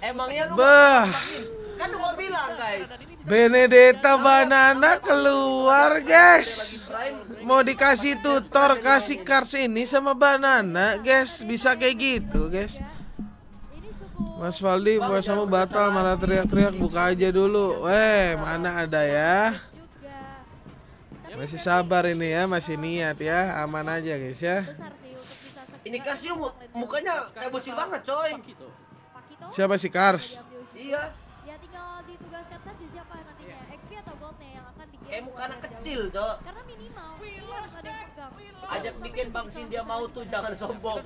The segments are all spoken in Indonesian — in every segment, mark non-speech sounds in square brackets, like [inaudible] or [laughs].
Emangnya lu Bah. Kan lu bilang, guys. Benedetta Banana keluar, guys. Mau dikasih tutor kasih kars ini sama Banana, guys. Bisa kayak gitu, guys. Mas Valdi sama batal malah teriak-teriak buka aja dulu. Weh, mana ada ya? Masih sabar ini ya, masih niat ya. Aman aja guys ya. Ini kasih mukanya kayak bocil banget, coy. Siapa sih Kars? Iya. Ya tinggal ditugaskan saja siapa nantinya XP atau goldnya yang akan dikirim. Kayak muka anak kecil, Cok. Karena minimal harus ada yang Ajak bikin Bang dia mau tuh jangan sombong.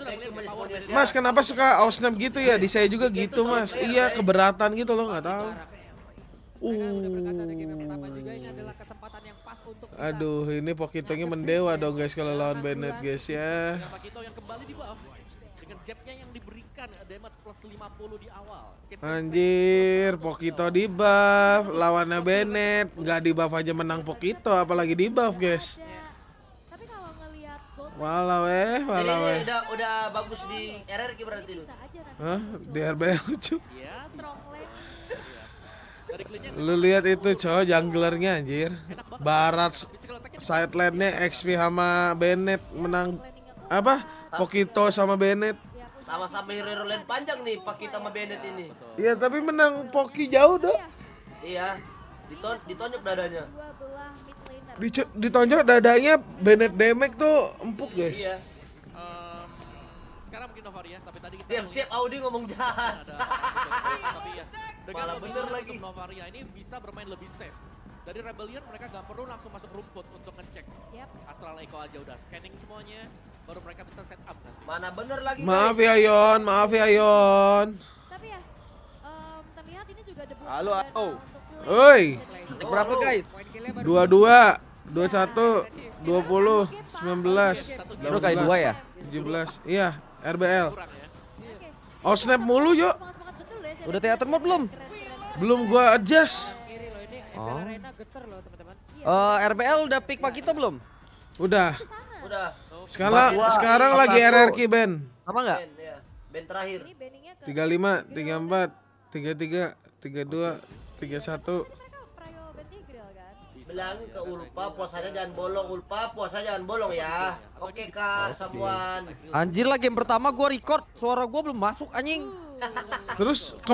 Mas, kenapa suka Ausnam gitu ya? Di saya juga gitu, Mas. Iya, keberatan gitu loh, enggak tahu. Uh. Aduh, ini Pokitongnya mendewa dong guys kalau lawan Bennett guys ya. Pokito yang kembali di buff dengan jabnya yang diberi Bahkan damage plus 50 di awal. Anjir, Pokito di buff, lawannya Bennett, nggak di buff aja menang Pokito, apalagi di buff guys. Iya. Walau eh, walau eh. Udah, udah bagus di RRQ berarti lu. Hah? Di RBL lucu. Iya. Lu lihat itu cowok junglernya anjir. Barat side lane-nya XP sama Bennett menang iya, apa? Pokito sama Bennett. Sama-sama hero lain panjang nih Pak kita sama Bennett ini. Iya, tapi menang Poki jauh dong. Iya. ditonjok dadanya. Di ditonjok dadanya Bennett Demek tuh empuk, guys. Iya. sekarang mungkin Novaria ya, tapi tadi kita Diam, siap Audi ngomong jahat. Tapi ya, dengan bener lagi Novaria ya, ini bisa bermain lebih safe dari Rebellion mereka gak perlu langsung masuk rumput untuk ngecek. Yep. Astral Echo aja udah scanning semuanya, baru mereka bisa set up nanti. Mana bener lagi Maaf ya Yon, maaf ya Yon. Tapi ya, um, terlihat ini juga debu. Halo, halo. Oh. Oi. Berapa guys? Dua-dua, dua-satu, iya. dua puluh, sembilan belas, dua kali dua ya, tujuh belas, iya RBL. Ya. Oh snap mulu yuk. Udah teater mau belum? Belum gua adjust oh. Arena geter loh teman-teman. Iya, uh, eh, RBL udah pick Pak kita belum? Udah. Udah. Sekarang Bahwa. sekarang apa lagi RRQ Ben. Apa enggak? Ben, ya. ben terakhir. Tiga lima, tiga empat, kan? tiga tiga, tiga dua, tiga satu. Kan? Belang ke Ulpa puasanya jangan bolong Ulpa puasanya jangan bolong ya Oke okay, kak samuan Anjir lah game pertama gua record suara gua belum masuk anjing uh. Terus ke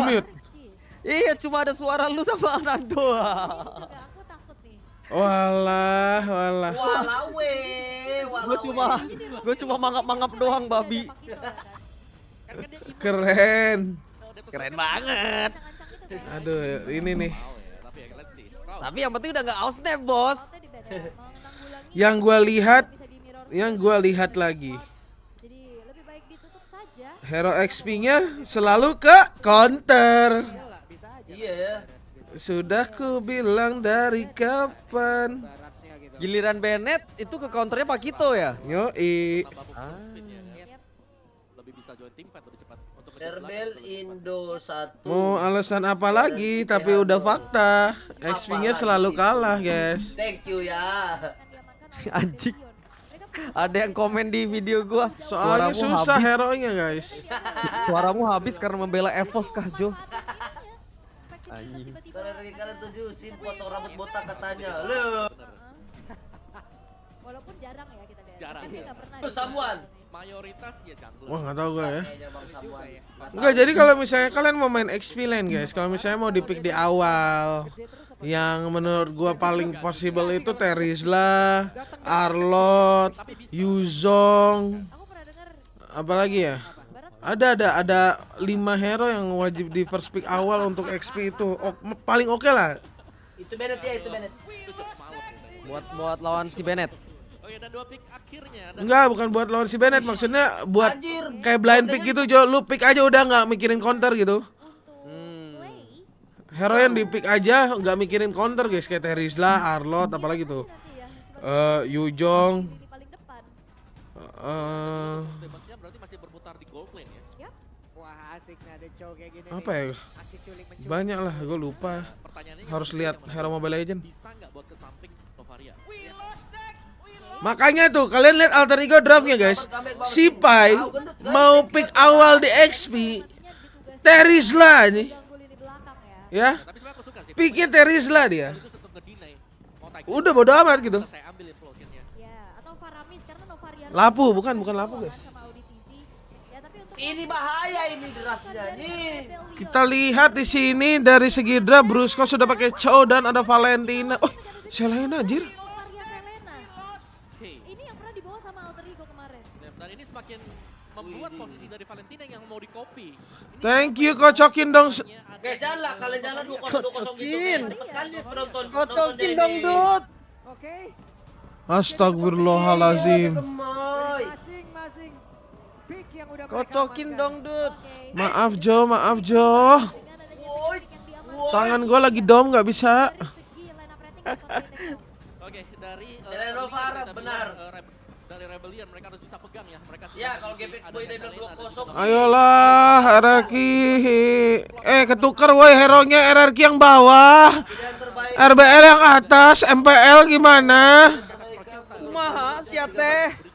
Iya, cuma ada suara lu sama Nando. aku takut nih. Walah, walah. Walah we, walah. Gua cuma gua cuma mangap-mangap doang babi. Kan? Keren. Keren banget. Kan? Aduh, ini nih. Tapi yang penting udah nggak out snap, Bos. Ya? yang gua lihat yang gua lihat lagi. Hero XP-nya selalu ke counter. Iya. Iya. ya. Sudah ku bilang dari kapan. Giliran Bennett itu ke counternya Pak Kito ya? Yo i. Ah. Lebih bisa join tim lebih cepat. Derbel Indo satu. Mau alasan apa lagi tapi udah fakta XP-nya selalu kalah guys Thank you ya [laughs] Anjing ada yang komen di video gua Soalnya susah hero nya guys Suaramu habis karena membela Evos kah Jo anjing kalian kalian tujuh sin foto rambut botak katanya lu [laughs] walaupun jarang ya kita lihat jarang kan iya. pernah itu samuan mayoritas ya jungle wah nggak tahu gue ya enggak ya. jadi kalau misalnya kalian mau main XP lane guys kalau misalnya mau dipick di awal yang menurut gua paling possible itu Teris lah, Arlot, Yuzong, apalagi ya? Ada ada ada lima hero yang wajib di first pick awal untuk XP itu. Oh, paling oke okay lah. Itu Bennett ya, itu Bennett. Buat buat lawan si Bennett. Oh iya, dan dua pick akhirnya. enggak, bukan buat lawan si Bennett, maksudnya buat Anjir, kayak blind pick gitu, Jo. Lu pick aja udah nggak mikirin counter gitu. Hmm. Hero yang di pick aja nggak mikirin counter guys, kayak Terisla, Arlot, apalagi tuh. Eh, uh, Yujong. Uh, berputar di gold lane ya. Yep. Wah asik nih ada cowok kayak gini. Apa ya? Menculik. Banyak lah, gue lupa. Nah, pertanyaannya harus lihat Hero Mobile Legend. Bisa nggak buat ke samping Novaria? Iya. Makanya tuh kalian lihat alter ego dropnya guys. Si Pai mau pick awal di XP. Terisla ini. Ya. Nah, Pikir Terisla dia. Udah bodo amat gitu. Iya, lapu bukan bukan lapu guys. Ini bahaya ini draftnya nih. Kita lihat di sini dari segi draft Brusco sudah pakai Chow dan ada Valentina. Oh, Selena anjir. Ini yang pernah dibawa sama Alter kemarin. Dan ini semakin membuat posisi dari Valentina yang mau dikopi. Thank you kocokin dong. Guys, jalan kalian jalan dua kosong dua kosong penonton. Kocokin dong, Dut. Oke. Astagfirullahalazim. Masing-masing Kocokin dong, Dut. Okay. Maaf, Jo. Maaf, Jo. Tangan gue lagi dom, nggak bisa. Oke, dari eh, Renovar uh, benar. Eh, dari Rebellion mereka harus bisa pegang ya. Mereka Ya, kalau GPX Boy dia bilang 2 Ayolah, iya. RRQ. Iya. Eh, ketukar woi hero-nya RRQ yang bawah. RBL yang atas, MPL gimana? Iya. Kumaha siate. teh?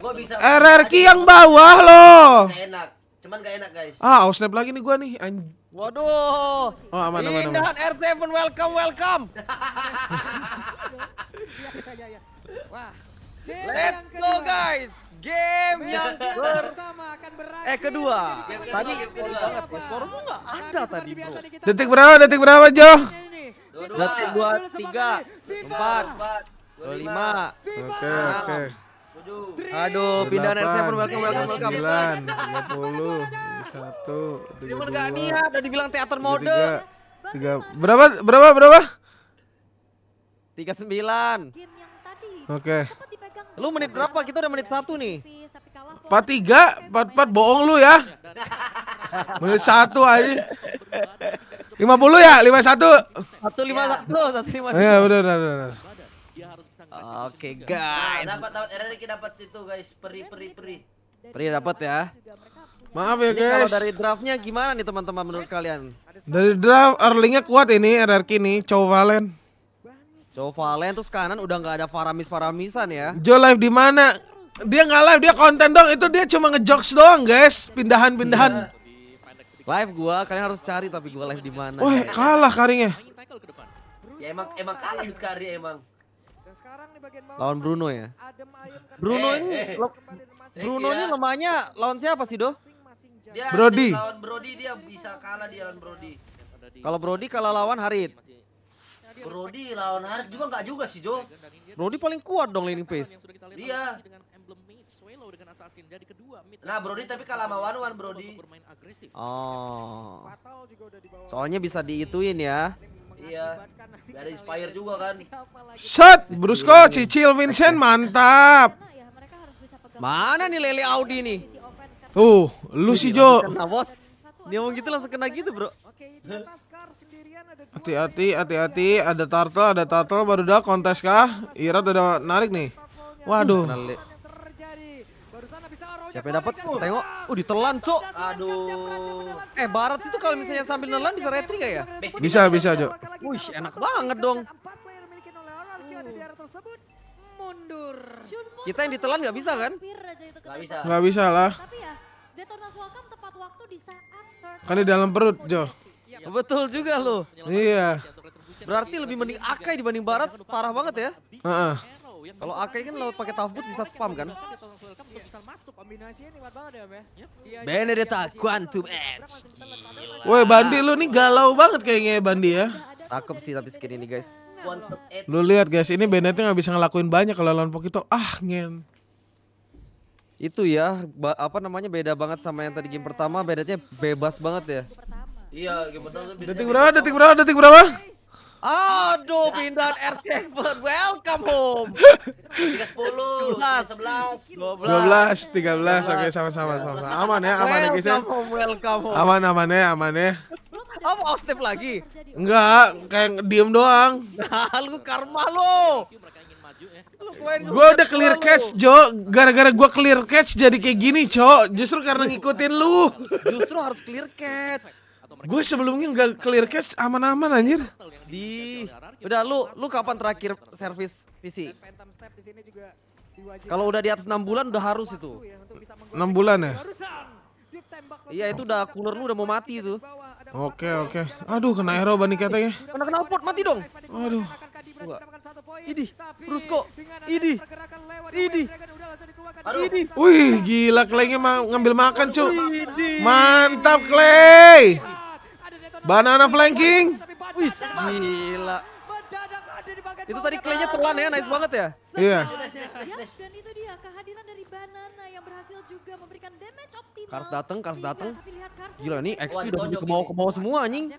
Gua bisa. RRQ yang bawah loh. Enak. Cuman gak enak guys. Ah, oh snap lagi nih gua nih. Anj Waduh. Oh, aman aman aman. Indahan R7 welcome welcome. [laughs] Let's go guys. Game yang pertama akan berakhir Eh kedua. Tadi poli banget. Skormu enggak ada tadi, Bro. Detik berapa? Detik berapa, Jo? Detik 2 3 4 25 Oke, oke. Aduh. Aduh, pindahan R7 welcome welcome welcome. 9, 30, 31, 32. Dia niat, udah dibilang teater mode. tiga berapa berapa berapa berapa? sembilan Oke. Lu menit berapa? Kita udah menit satu nih. empat tiga empat empat bohong lu ya. Menit 1 aja. puluh ya, 51. 151, satu Iya, benar benar benar. Dia harus Oke guys. Nah, dapat dapat Reriki dapat itu guys, peri peri peri. Peri dapat ya. Maaf ya ini guys. Kalau dari draftnya gimana nih teman-teman menurut kalian? Dari draft Erlingnya kuat ini RRQ ini, cowok Valen. Cowok Valen terus kanan udah nggak ada Faramis Faramisan ya. Jo live di mana? Dia nggak live, dia konten dong. Itu dia cuma ngejokes doang guys, pindahan-pindahan. Ya. Live gua, kalian harus cari tapi gua live di mana. Wah, kalah karinya. Ya emang emang kalah Kari emang sekarang di bagian bawah lawan Bruno ya. Bruno ini eh, eh, Bruno ini lemahnya lawan siapa sih, doh? Brody. Lawan Brody dia bisa kalah dia lawan Brody. Kalau Brody kalah lawan Harit. Ya, Brody lawan Harit juga nggak juga sih, Jo. Brody paling kuat dong laning pace. Iya. Nah, Brody tapi kalah sama Wan Wan Brody. Oh. Soalnya bisa diituin ya iya. Biar inspire juga kan. Set, iya, Brusko, iya. Cicil, Vincent, mantap. Ya, Mana nih Lele Audi nih? Tuh, kan. lu sih iya, Jo. Dia mau gitu langsung kena gitu, Bro. Hati-hati, hati-hati, ada turtle, ada turtle baru dah kontes kah? Irat udah narik nih. Waduh. Siapa yang dapat? Uh. Tengok. Uh ditelan, Cok. Aduh. Eh, Barat itu kalau misalnya sambil nelan bisa retri gak ya? Bisa, bisa, Cok. Wih, enak banget dong. Mundur. Hmm. Kita yang ditelan gak bisa kan? Gak bisa. gak bisa lah. Tapi ya, tepat waktu di Kan di dalam perut, Jo. Iya, betul juga loh. Iya. Berarti lebih mending Akai dibanding Barat, parah banget ya. Heeh. Kalau Ake kan lewat pakai tafbut bisa spam kan? masuk Benedetta Quantum Edge. Woi, Bandi lu nih galau banget kayaknya Bandi ya. Cakep sih tapi skin ini, guys. Lu lihat guys, ini Benedetta nggak bisa ngelakuin banyak kalau lawan Pokito. Ah, ngen itu ya apa namanya beda banget sama yang tadi game pertama bedanya bebas banget ya iya game pertama detik berapa detik berapa detik berapa Aduh, pindahan R7. Welcome home. 10, 11, 12, 12 13. Oke, sama-sama sama. sama Aman ya, aman ya guys. Welcome ya. home, welcome home. Aman aman ya, aman ya. Oh, mau step lagi? Enggak, kayak diem doang. Nah, lu karma lo. Gue udah clear catch, Jo. Gara-gara gue clear catch jadi kayak gini, Cok. Justru karena ngikutin lu. Justru harus clear catch. Gue sebelumnya nggak clear cash aman-aman anjir. Di udah lu lu kapan terakhir servis PC? Kalau udah di atas enam bulan udah harus itu. enam bulan ya? Iya itu udah cooler lu udah mau mati itu. Oke oke. Aduh kena hero bani katanya. Kena kena pot mati dong. Aduh. Idi, Rusko, Idi, Idi, Idi. Wih, gila Klengnya ngambil makan, cuy. Mantap, Kleng. Banana flanking. Wih, gila. Itu tadi clay-nya telan ya, nice banget ya. Iya. Dan itu dia kehadiran dari Banana yang berhasil juga memberikan damage optimal. Kars dateng, Kars dateng. Gila nih XP udah mau kemau kemau semua anjing.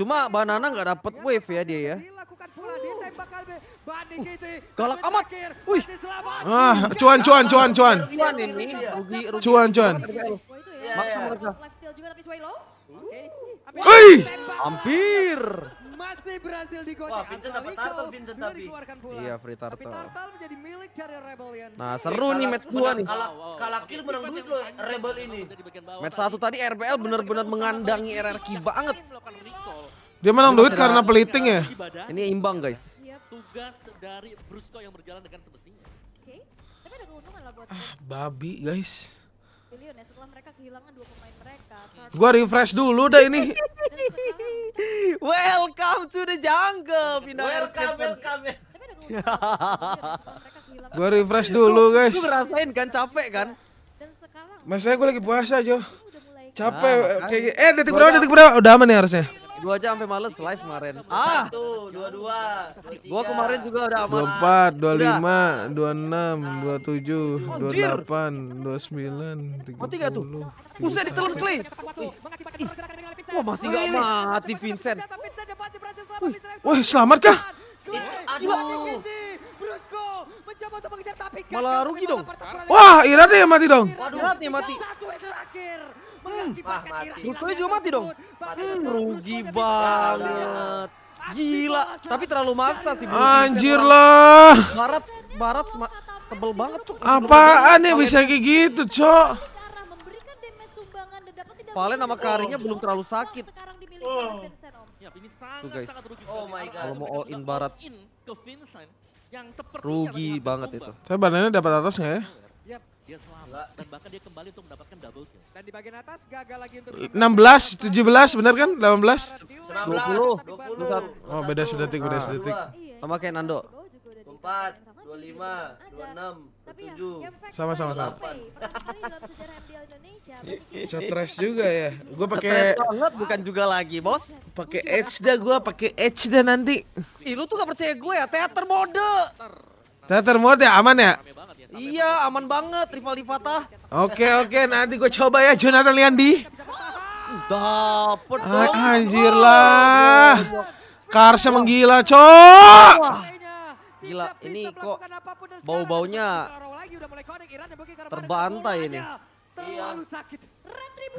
Cuma Banana nggak dapet wave ya dia ya. Gitu. Galak amat. Wih. Ah, cuan cuan cuan cuan. Cuan ini. Cuan cuan. Ya, maksa Oke. Wih, hampir. Masih berhasil digocek. Wah, Vincent dapat turtle Vincent tapi. Iya, free turtle. Tapi turtle menjadi milik dari Rebellion. Nah, seru nih match 2 nih. Kalau kalah kill menang duit loh Rebel ini. Match satu tadi RBL benar-benar mengandangi RRQ banget. Dia menang duit karena peliting ya. Ini imbang, guys. Iya. Tugas dari Brusco yang berjalan dengan semestinya. Oke. Tapi ada keuntungan lah buat. Ah, babi, guys. Million ya setelah mereka kehilangan dua pemain mereka. Gua refresh dulu dah ini. [laughs] welcome to the jungle. Pindah welcome, welcome. Gua refresh dulu guys. Lu ngerasain kan capek kan? maksudnya gue lagi puasa Jo. Capek nah, kayak eh detik berapa detik berapa udah aman nih harusnya. Dua aja sampai males live kemarin. Ah, dua dua. Gua kemarin juga udah aman. Dua empat, dua lima, dua enam, dua tujuh, dua delapan, dua sembilan, tiga puluh tiga tuh? Buset ditelan Clay. Wah masih gak mati Vincent. wah selamat kah? Aduh. Malah rugi dong. Wah, Irat yang mati dong. Irat yang mati. Satu terakhir. Hmm. Bah, mati. juga mati dong. Hmm, rugi banget. Iya. Gila, tapi terlalu maksa sih. Iya, iya. Anjir lah. Barat, barat tebel banget tuh. Apaan ya bisa kayak gitu, Cok? Valen sama Karinya belum terlalu sakit. Oh. Tuh guys. Oh ya. my god. Kalau mau all in barat. Rugi banget itu. Saya banannya dapat atas nggak ya? Dia selamat dan bahkan dia kembali untuk mendapatkan double kill. Dan di bagian atas gagal lagi untuk 16, 17 benar kan? 18? 19, 20, 20. Oh, beda sedetik, beda sedetik. Sama kayak Nando. 4, 25, 26, 27. Sama sama sama. stress juga ya. Gua pakai banget bukan juga lagi, Bos. Pakai edge dah gua, pakai edge dah nanti. Ih, lu tuh gak percaya gue ya, teater mode. Teater mode ya aman ya? Iya, aman banget rival Fatah. Oke, oke, nanti gue coba ya Jonathan Liandi. Dapet dong. Anjir lah. Karsa menggila, cok. Gila, ini kok bau-baunya terbantai ini. Terlalu iya. sakit.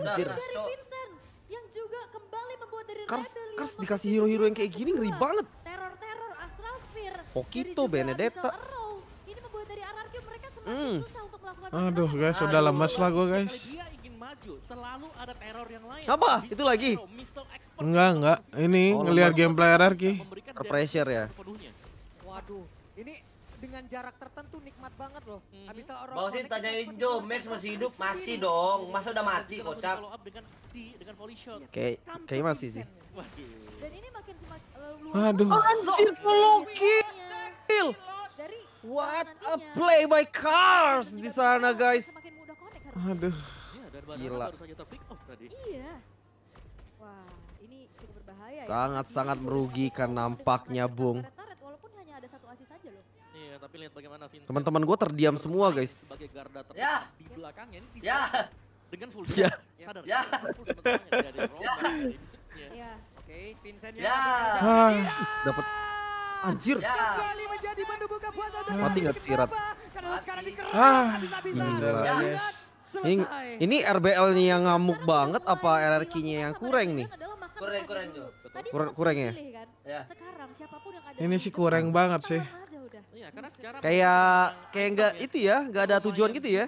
Anjir. Yang juga kembali membuat dari Kars, Kars dikasih hero-hero yang kayak gini ngeri banget. Teror-teror Astral Sphere. Benedetta. Mm. Aduh guys, Aduh. udah lemes lah gue guys. Apa? Itu lagi? Enggak, enggak. Ini oh, ngelihat gameplay RRQ. Pressure ya. Waduh, ini dengan jarak tertentu nikmat banget loh. Mm -hmm. orang kalau sih tanyain Jo, Max masih hidup? Masih dong. Mas udah mati kocak. Oke, kayaknya masih sih. Dan ini makin semakin eh, Aduh. Anjir, Loki. Dari What a play by Cars di sana guys. Aduh. Iya, gila. Iya. Wah, ini cukup berbahaya. Ya. Sangat-sangat merugikan nampaknya, Bung. Iya, Teman-teman gue terdiam semua, guys. ya. di belakangnya ini ya. dengan full ya. ya sadar. Ya. Ya. Iya. ya. Oke, Vincent ya. Dapat Anjir. Kembali menjadi Mati cirat. Ah, ini, ini RBL-nya yang ngamuk banget apa RRQ-nya yang kurang nih? Kurang kurang kan? ya? Ini sih kurang banget sih. Iya, kayak kayak nggak itu ya, nggak ada tujuan gitu ya.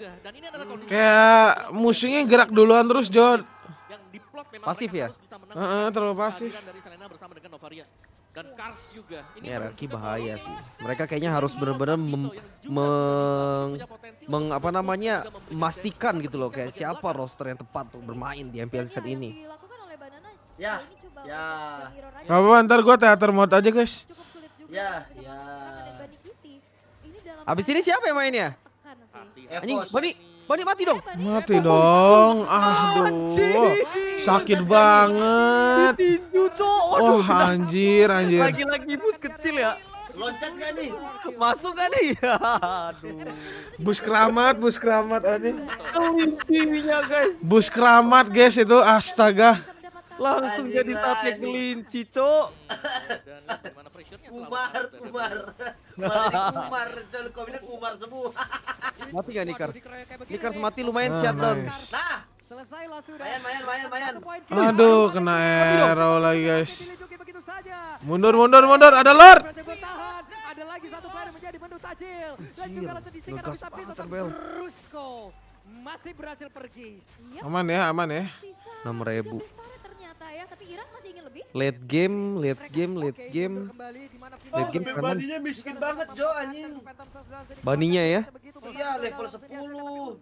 Kayak musuhnya gerak duluan terus John, Pasif ya? terlalu pasif dan Kars juga. Ini ya, Rarki bahaya sih. Mereka kayaknya harus benar-benar meng, meng apa namanya memastikan gitu loh kayak siapa roster yang tepat untuk bermain di MPL season ini. Ya, ya. Gak apa-apa ntar gue teater mode aja guys. Ya, ya. Abis ini siapa yang mainnya? Anjing, Bani. Banyak mati dong. Mati dong. Aduh. Sakit banget. Ditinju, cok. Oh, anjir, anjir. Lagi-lagi bus kecil ya. Loncat gak nih? Masuk gak nih? Aduh. Bus keramat, bus keramat Aduh. guys. Bus keramat guys itu astaga. Langsung anjing, jadi sate kelinci, Cok. Dan gimana pressure-nya Umar, Umar. Umar, Cok. Komennya Umar semua. [laughs] Mati gak Nikars? Nikars mati lumayan nah, Nice. Nah, Selesai lah sudah. Mayan, mayan, mayan, mayan. Aduh, kena arrow lagi guys. Mundur, mundur, mundur. Ada Lord. Ada lagi satu player menjadi menu tajil. Dan juga langsung disingkat habis-habis atau Brusko. Masih berhasil pergi. Aman ya, aman ya. 6000 kita ya, tapi Iran masih ingin lebih. Late game, late game, late game. Late game oh, kanan. Baninya miskin banget Jo anjing. Baninya ya? Iya, level 10.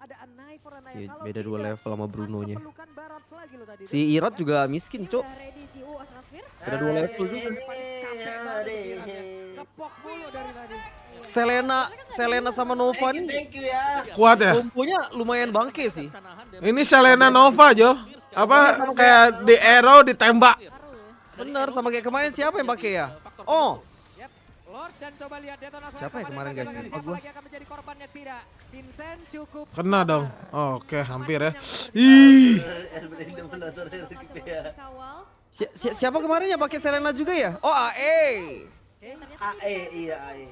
Ada Anai Ya, beda dua level sama Brunonya. Si Irat juga miskin, Cok. Beda dua level juga. Iya, iya, iya. Selena, Selena sama Nova nih. Ya. Kuat ya? Komponya lumayan bangke sih. Ini Selena Nova, Jo apa kayak di arrow ditembak. Ya. Bener sama kayak kemarin siapa yang pakai ya? Oh. dan coba lihat Siapa yang kemarin guys? Oh, gua. Kena dong. Oke, hampir ya. Ih. Si si siapa kemarin yang pakai Serena juga ya? Oh, AE. AE iya AE.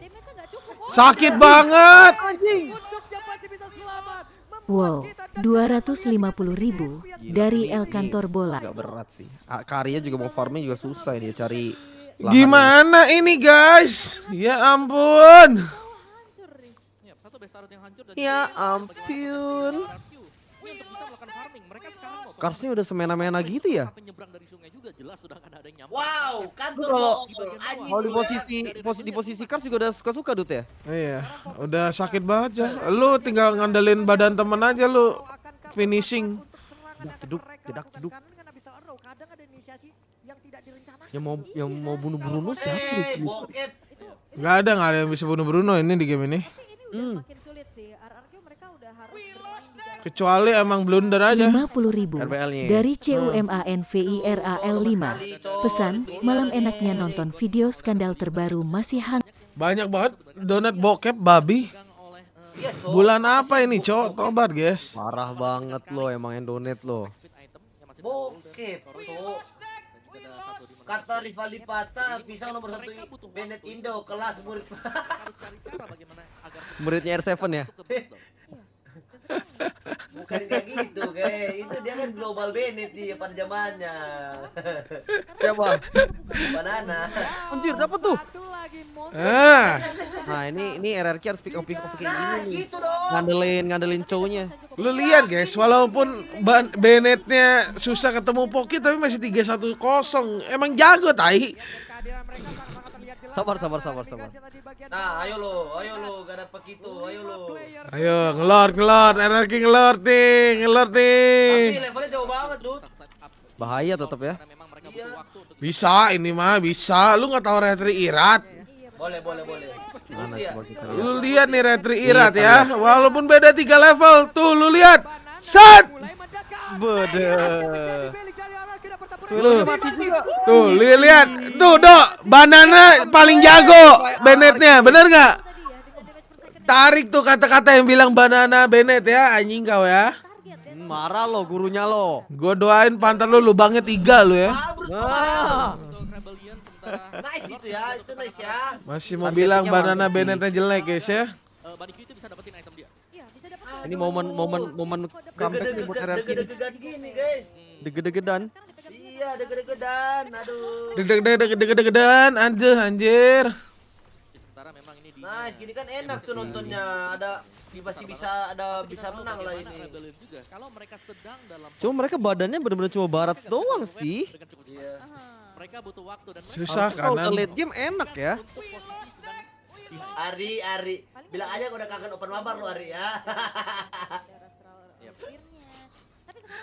Oh, Sakit banget. Anjing. Untuk siapa sih bisa selamat? Wow, 250 ribu Gila, dari ini, El Kantor Bola. Agak berat sih. Karya juga mau farming juga susah ini cari. Lahan Gimana ini. ini guys? Ya ampun. Ya ampun. Karsnya udah semena-mena gitu ya. Penyeberang dari sungai juga jelas sudah kan ada yang nyampe. Wow, kan tuh kalau gitu. kalau di posisi posisi di posisi Kars juga udah suka-suka Dut ya. Iya, udah sakit banget ya. Lu tinggal ngandelin badan temen aja lu finishing. Jeduk, jedak, jeduk. Kadang ada inisiasi yang tidak direncanakan. Yang mau iya, yang mau bunuh Bruno siapa? Eh, Gak ada, nggak ada yang bisa bunuh Bruno ini di game ini. Hmm. Kecuali emang blunder aja. 50 ribu dari CUMANVIRAL 5. Pesan, malam enaknya nonton video skandal terbaru masih hang. Banyak banget donat bokep babi. Bulan apa ini, cowok Tobat, guys. Parah banget lo emang yang donat lo. Bokep, kata Rivali Pata pisang nomor satu Bennett Indo kelas murid muridnya R7 ya [laughs] bukan kayak gitu, kayak itu dia kan global Bennett dia pada zamannya. [laughs] Siapa? Banana. Anjir, siapa tuh. Ah. Nah, ini ini RRQ harus pick up pick up kayak gini nah, nih. Gitu dong. Ngandelin ngandelin cownya. Lu iya. lihat guys, walaupun Bennetnya susah ketemu Poki tapi masih tiga satu kosong Emang jago tai. Sabar, sabar, sabar, sabar. Nah, ayo lo, ayo lo, gak dapet gitu, ayo lo. Ayo, ngelord, ngelord, energi ngelord nih, ngelord nih. Tapi levelnya jauh banget, dude. Bahaya tetap ya. Iya. Bisa, ini mah bisa. Lu nggak tahu retri irat? Iya, iya, boleh, boleh, boleh. Mana Lu lihat nih retri irat ya. Walaupun beda tiga level, tuh lu lihat. Set. Bede. Lu. Tuh, lihat. Tuh, Dok. Banana paling jago benetnya bener nggak? Tarik tuh kata-kata yang bilang banana benet ya, anjing kau ya. Marah lo gurunya lo. Gue doain pantat lo lubangnya tiga lo ya. Nice nah, itu ya, itu nice ya. Masih mau bilang banana benetnya jelek guys ya. Eh, itu bisa dapetin item dia. Iya, Ini momen momen momen comeback nih buat RRQ. Deg-degan guys. Deg-degan. Iya, deg-degan. Aduh. Deg-deg-deg-deg-degan, anjir, anjir. Sementara memang ini di Nice, nah, gini kan enak tuh nontonnya. Ada pasti bisa ada bisa menang lah ini. Juga. Kalau mereka sedang dalam Cuma mereka badannya benar-benar cuma barat doang sih. Iya. Mereka butuh waktu dan susah kanan. Kalau late game enak ya. Ari, Ari, bilang aja udah kangen open mabar lu Ari ya. Iya. [laughs]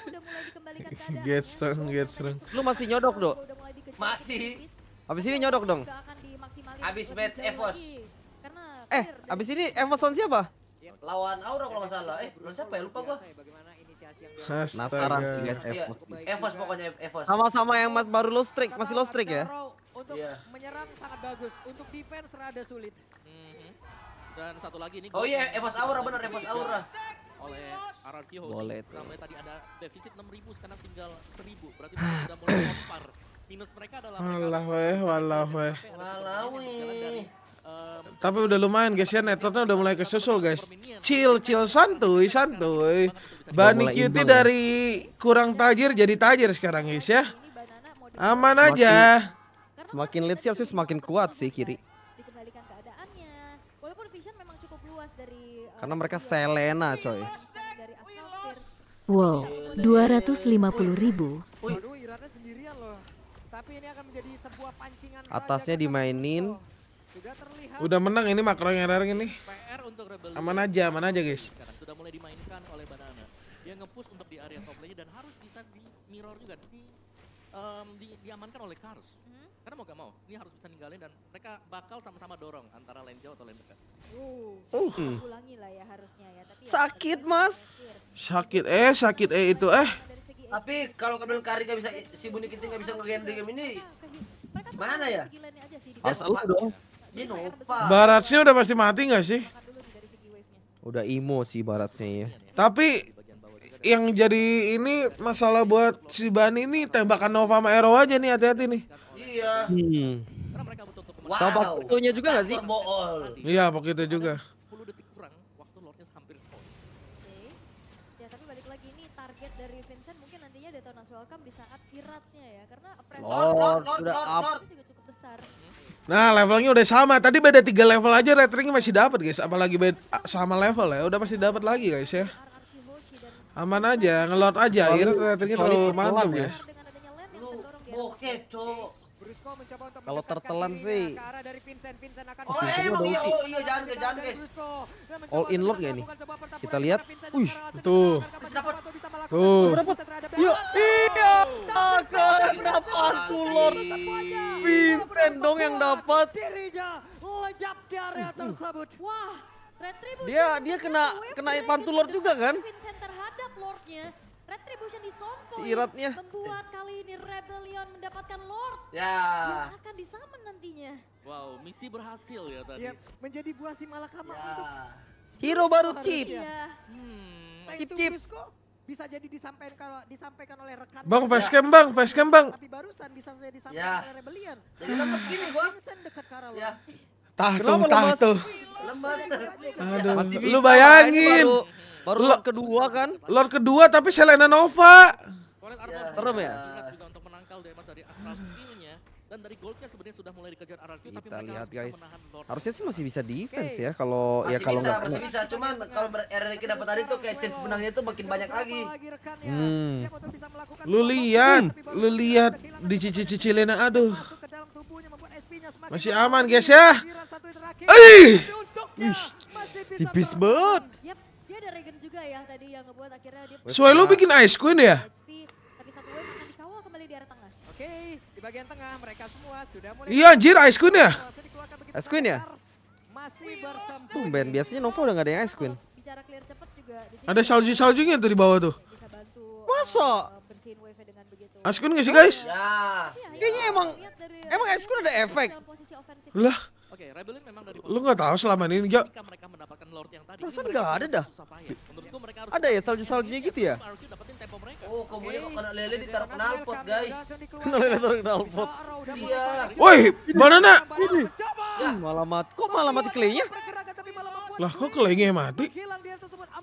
[laughs] Get strong, get strong. Lu masih nyodok, Dok? Masih. Habis ini nyodok dong. Habis match Evos. Eh, habis ini Evos on siapa? Ya, lawan Aura kalau nggak salah. Eh, lawan siapa ya? Lupa gua. Nasaran guys Evos. Iya, Evos pokoknya Evos. Sama-sama yang Mas baru low streak, masih low streak ya? Untuk yeah. menyerang sangat bagus, untuk defense rada sulit. Mm -hmm. Dan satu lagi ini. Oh iya, yeah, Evos Aura benar Evos Aura oleh RRQ Hoshi. Boleh tuh. Namanya tadi ada defisit 6000 sekarang tinggal 1000. Berarti [sighs] sudah mulai kompar. Minus mereka adalah mereka. Walah weh, walah weh. Eh, walah weh. Tapi udah lumayan guys ya netotnya udah mulai kesusul guys. Chill chill santuy santuy. Bani Cutie dari ya. kurang tajir jadi tajir sekarang guys ya. Aman aja. Semakin, semakin lead sih semakin kuat sih kiri. Karena mereka Selena coy. Wow, 250 ribu. Atasnya dimainin. Udah menang ini makro yang rare ini. Aman aja, aman aja guys. Sudah mulai dimainkan oleh Banana. Dia ngepush untuk di area top lane dan harus bisa di mirror juga um, di, diamankan oleh Cars. Hmm? Karena mau gak mau, ini harus bisa ninggalin dan mereka bakal sama-sama dorong antara lane jauh atau lane dekat. Uh, uh. ulangi lah ya harusnya ya. Tapi ya sakit ya, mas. Sakit eh, sakit eh itu eh. Tapi kalau kalian Kari gak bisa, si Buni itu nggak bisa ngegen game ini, gitu. mana ya? Asal lu dong. Dia Nova. Baratnya udah pasti mati nggak sih? Udah emo sih baratnya ya. Iya, iya. Tapi yang jadi ini masalah buat si Bani ini tembakan Nova sama Ero aja nih hati-hati nih. Iya. Hmm. Wow. Sama waktunya juga gak sih? Iya, begitu juga. Welcome ya, di saat kiratnya ya karena Lord, Lord, Lord, Lord. juga cukup besar. Nah, levelnya udah sama. Tadi beda tiga level aja Red masih dapat, guys. Apalagi beda, sama level ya. Udah pasti dapat lagi, guys ya aman aja ngelot aja akhirnya ratingnya terlalu mantap ya. guys bokeh cok kalau tertelan sih. Oh, iya, oh, iya, iya, jangan guys, jangan guys. All in lock ya ini. Kita lihat. Wih, iya, iya. tuh. Tuh. Yuk. Iya. Keren dapat lord Vincent dong yang dapat. Dirinya lejap di area tersebut. Wah. Retribution dia dia kena kena pantulor juga kan? Vincent Retribution di Si iratnya. Membuat kali ini Rebellion mendapatkan lord. Ya. Yang akan disamen nantinya. Wow, misi berhasil ya tadi. Ya, menjadi buah si malakama yeah. untuk hero baru chip. Ya. Hmm. Chip Bisa jadi disampaikan kalau disampaikan oleh rekan. Bang, facecam ya. bang, facecam bang. Tapi barusan bisa saja disampaikan ya. oleh Rebellion. Jadi kan gini gua. Ya tah tuh, Lemas. Aduh. lo lu bayangin. Baru, baru kedua kan? Lord kedua tapi Selena Nova. Serem ya? Iya. Kita lihat, guys. Harusnya sih masih bisa defense ya kalau ya kalau nggak masih bisa cuman kalau RRQ dapat tadi tuh kayak chance menangnya tuh makin banyak lagi. Hmm. Lu lihat, lu lihat cici Lena aduh. Masih aman guys ya. Ih. Tipis banget. Dia ada regen juga ya tadi yang ngebuat akhirnya dia. Soalnya lu bikin ice queen ya? Tapi satu wave akan dikawal kembali di arah tengah. Oke, di bagian tengah mereka semua sudah mulai. Iya anjir ice queen ya? Ice queen ya? Masih bersama. ben biasanya Nova udah gak ada yang ice queen. Bicara clear cepet juga. Ada salju-saljunya tuh di bawah tuh. Masa? Askun gak sih guys? Ya. Kayaknya emang emang Askun ada efek. Lah. Oke, Rebellion memang dari Lu nggak tahu selama ini enggak mereka mendapatkan lord yang tadi. enggak ada dah. Menurutku mereka harus Ada ya salju-saljunya gitu ya? Oh, kemudian kok kena lele ditaruh knalpot, guys. Kena lele taruh knalpot. Iya. Woi, banana. Ini. Malah mati. Kok malah mati kelenya? Lah, kok kelenya mati?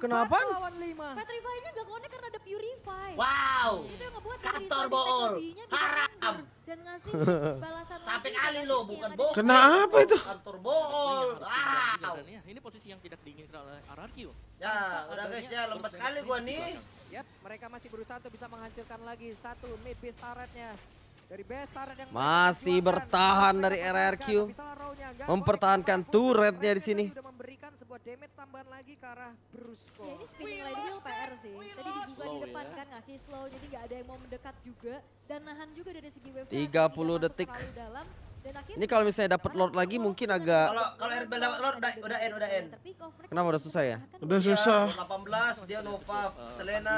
Kenapa? Kan lawan 5. Petrify-nya gak konek karena ada Purify. Wow. Itu yang ngebuat Kator bool. Haram. Dan ngasih [laughs] balasan Sampai kali lo bukan bool. Kenapa itu? Kator bool. Wow. Ini posisi yang tidak diinginkan oleh RRQ. Ya, udah guys ya lemes sekali gua nih. Yap, mereka masih berusaha untuk bisa menghancurkan lagi satu mid turret-nya. Dari Masih bertahan dari RRQ. Mempertahankan turretnya di sini. Memberikan Sebuah damage tambahan lagi ke arah Brusko. Ya, ini spinning light wheel PR sih. Tadi dibuka di depan ya. kan ngasih slow jadi nggak ada yang mau mendekat juga dan nahan juga dari segi wave. 30 detik. Ini kalau misalnya dapat lord lagi mungkin agak Kalau kalau Erbel dapat lord udah udah end udah end. Kenapa udah susah ya? Udah susah. 18 dia Nova, Selena.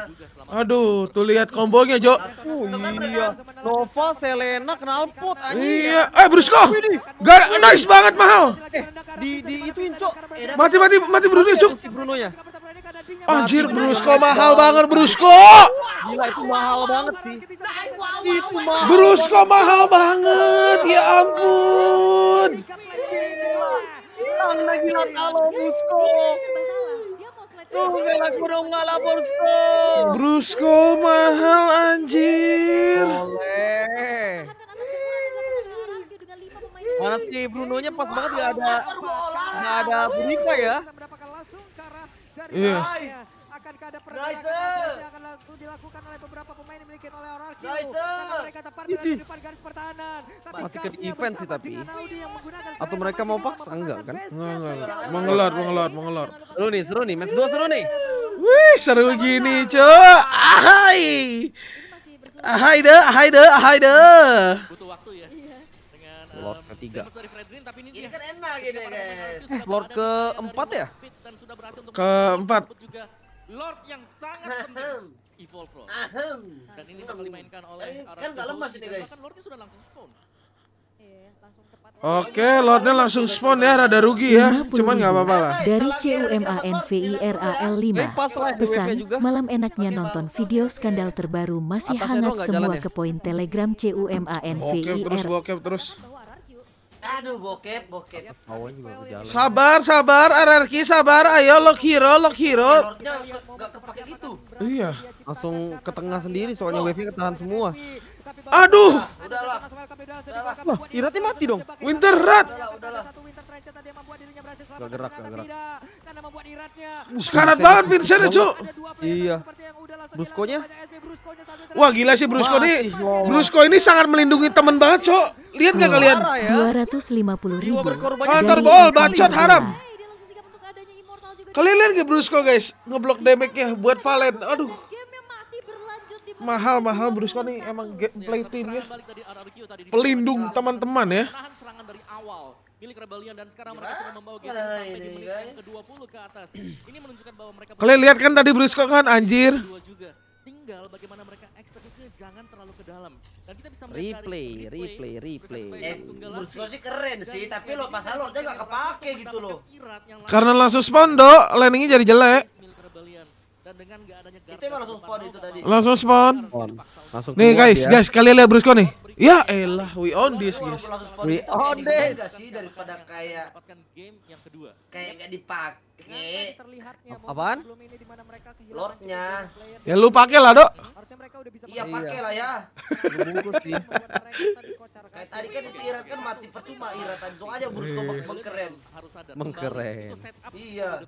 Aduh, tuh lihat kombonya, Jo. Oh iya. Nova, Selena kenal anjing. Iya. Eh, Brusko. Gara nice banget mahal. Eh, di di ituin, Cok. Mati mati mati Bruno, Cok. Bruno ya. Anjir, Brusko mahal banget Brusko. Gila itu mahal banget sih. Itu mahal. Brusko mahal banget. Ya ampun. Anda lah talo Brusko. Tuh gak burung ngalah Brusko. Brusko mahal anjir. Mana sih Brunonya pas banget gak ada gak ada berita ya. Iya. Nice. Iya. Akankah ada pergerakan yang akan langsung dilakukan oleh beberapa pemain yang dimiliki oleh Oral Nice. mereka tepat berada di depan garis pertahanan. Tapi Masih ke event sih tapi. Atau mereka mau paksa enggak kan? Enggak, enggak, enggak. Mengelar, mengelar, mengelar. Seru nih, seru nih. Match 2 seru nih. Wih, seru gini, cok. Ahai. Ahai deh, ahai deh, ahai deh. Butuh waktu ya. Lord ke tiga. ini, kan enak gini guys. Eh, Lord keempat ya? Keempat. Lord yang sangat penting. Evolve Lord. Ahem. Dan ini bakal dimainkan oleh eh, Kan gak lemas ini guys. Lordnya sudah langsung spawn. Iya, Oke, Lordnya langsung spawn ya, rada rugi ya. Cuman nggak apa-apa lah. Dari CUMANVIRAL eh, 5, pesan, malam enaknya nonton video skandal terbaru masih hangat semua ke poin telegram Cumanviral. Oke, terus, bokep, terus. Aduh bokep bokep. Sabar sabar RRQ sabar ayo lock hero lock hero. gitu. Iya. Langsung ke tengah sendiri soalnya wave-nya ketahan semua. Aduh. Udahlah. Irat mati dong. Winter Rat. Gak gerak, gak gerak. Sekarat banget Vincent cu. Iya. Bruskonya? Wah gila sih Brusko Brusconi Brusko ini sangat melindungi teman banget, Cok. Lihat nggak kalian? Ya. Dua ratus lima puluh ribu. Counter ball, bacot haram. Kalian lihat nggak Brusco guys? Ngeblok damage-nya buat Valen. Aduh. Mahal mahal Brusco nih emang gameplay timnya. Pelindung teman-teman ya milik Rebellion dan sekarang mereka sudah membawa game sampai di menit yang ke-20 ke atas. Ini menunjukkan bahwa mereka Kalian lihat kan tadi Brusco kan anjir tinggal bagaimana mereka eksekusinya jangan terlalu ke dalam. Dan kita bisa melihat replay, dari replay, replay. Eh, sih keren sih, tapi lo pas lo dia gak kepake gitu loh. Karena langsung spondo, landingnya jadi jelek dan dengan nggak adanya guard itu langsung spawn itu tadi langsung spawn langsung nih guys dia. Ya. guys kalian lihat Brusco nih ya elah we on ya. this guys we on this Enggak sih daripada kayak dapatkan game yang kedua kayak enggak dipakai apaan lordnya ya lu pakai lah dok iya pakai lah ya bungkus sih kayak tadi kan itu Irat kan mati percuma Irat Tuh aja Brusco eh. mengkeren harus ada mengkeren iya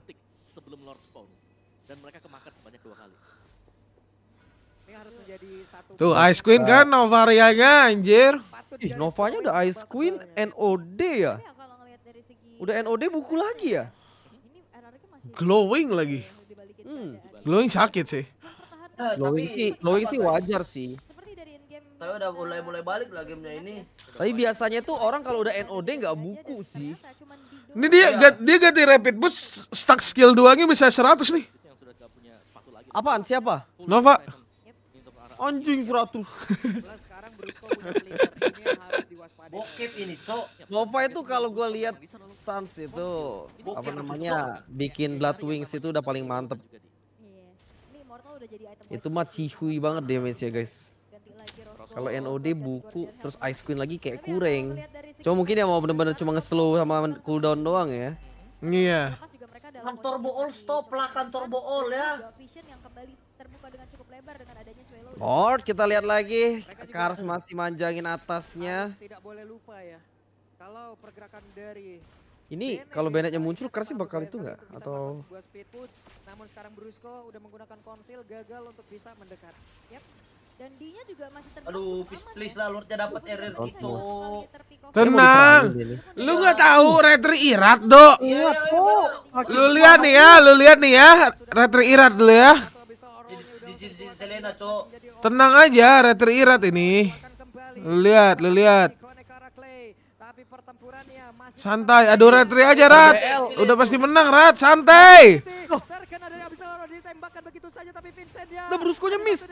sebelum Lord spawn dan mereka kemakan sebanyak dua kali. Ini harus iya. menjadi satu Tuh Ice Queen kan Novarianya anjir. Ih, Novanya udah Ice Queen NOD ya. Iya, udah NOD buku lagi ya. Glowing lagi. Ya, hmm. Glowing sakit sih. Nah, glowing sih, glowing sih wajar sih. Tapi udah mulai mulai balik lah gamenya ini. Tapi biasanya tuh orang kalau udah NOD nggak buku sih. Ini dia dia ganti rapid boost stuck skill doangnya bisa 100 nih. Apaan? Siapa? Nova. Anjing 100. sekarang ini Bokep ini, Cok. Nova itu kalau gue lihat Sans itu apa namanya? Bikin Blood Wings itu udah paling mantep. Iya. Itu mah cihui banget damage-nya, guys. Kalau NOD buku terus Ice Queen lagi kayak kurang. Cuma mungkin yang mau bener-bener cuma nge-slow sama cooldown doang ya. Iya belakang turbo all stop belakang turbo all ya Lord kita lihat lagi Kars masih manjangin atasnya tidak boleh lupa ya kalau pergerakan dari ini kalau Bennetnya muncul Kars bakal itu nggak atau namun sekarang Brusco udah menggunakan konsil gagal untuk bisa mendekat yep. Dan d juga masih Aduh, please, please lah Lordnya dapat error gitu. Tenang. Lu nggak tahu Retri Irat, Dok. Lu lihat nih ya, lu lihat nih ya, Retri Irat dulu ya. Tenang aja, Retri Irat ini. lihat, lu lihat. Santai, aduh Retri aja, Rat. Udah pasti menang, Rat. Santai ditembakkan begitu saja tapi Vincent ya. Nah, Bruskonya miss.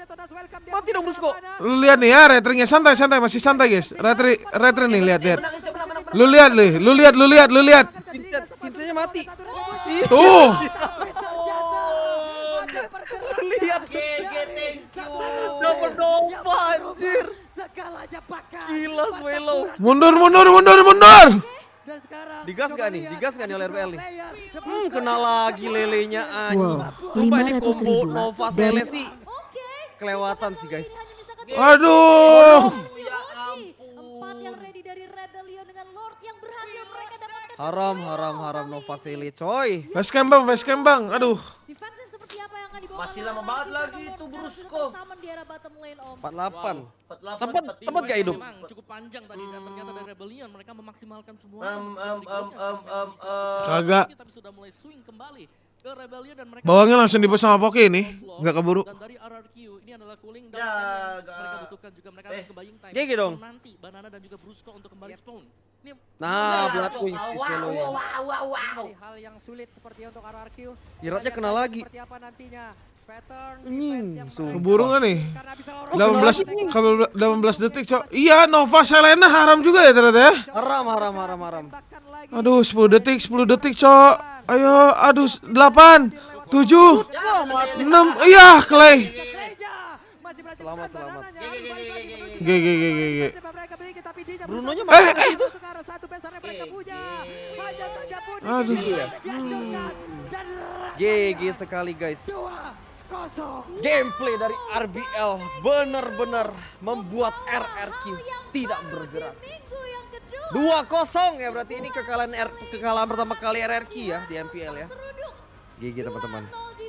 Mati dong Brusko. Lu lihat nih ya, retrinya santai-santai masih santai guys. Retri retri nih lihat lihat. Lu lihat nih, lu lihat lu lihat lu lihat. Vincentnya mati. Tuh. Lihat Double Double anjir. Segala Gila Swelo. Mundur mundur mundur mundur. Dan sekarang digas gak nih? Digas gak nih oleh RPL nih? Hmm, kena lagi lelenya anjing. Wow, lima ini combo Nova Sele sih kelewatan sih guys. Aduh. Oh, ya haram, haram, haram Nova Sele coy. best bang, base bang. Aduh seperti apa yang akan dibawa Masih lama banget lagi itu Brusko. 48. sempat sempat gak hidup. Memang cukup panjang tadi dan hmm. ternyata dari Rebellion mereka memaksimalkan semua. Kagak. Tapi sudah mulai swing kembali. Bawangnya langsung dibuat sama Poki ini nggak keburu. Dan dari RRQ ini ya, juga mereka eh. harus time. Gigi dong. nah, buat wings wow, wow, wow, wow. Hal yang sulit seperti untuk RRQ. Iratnya kena lagi. Seperti apa nantinya? hmm, burung nih. 18 18 detik, Cok. Iya, Nova Selena haram juga ya ternyata ya? Haram, haram, haram, haram. Aduh, 10 detik, 10 detik, Cok. Ayo, aduh, 8 7 6 Iya, Clay. Selamat, selamat. G g g g g. Brunonya mana eh, itu? Aduh. Hmm. GG sekali, guys kosong. Gameplay dari RBL benar-benar membuat RRQ tidak bergerak. Dua kosong ya berarti ini kekalahan kekalahan pertama kali RRQ ya di MPL ya. Gigi teman-teman.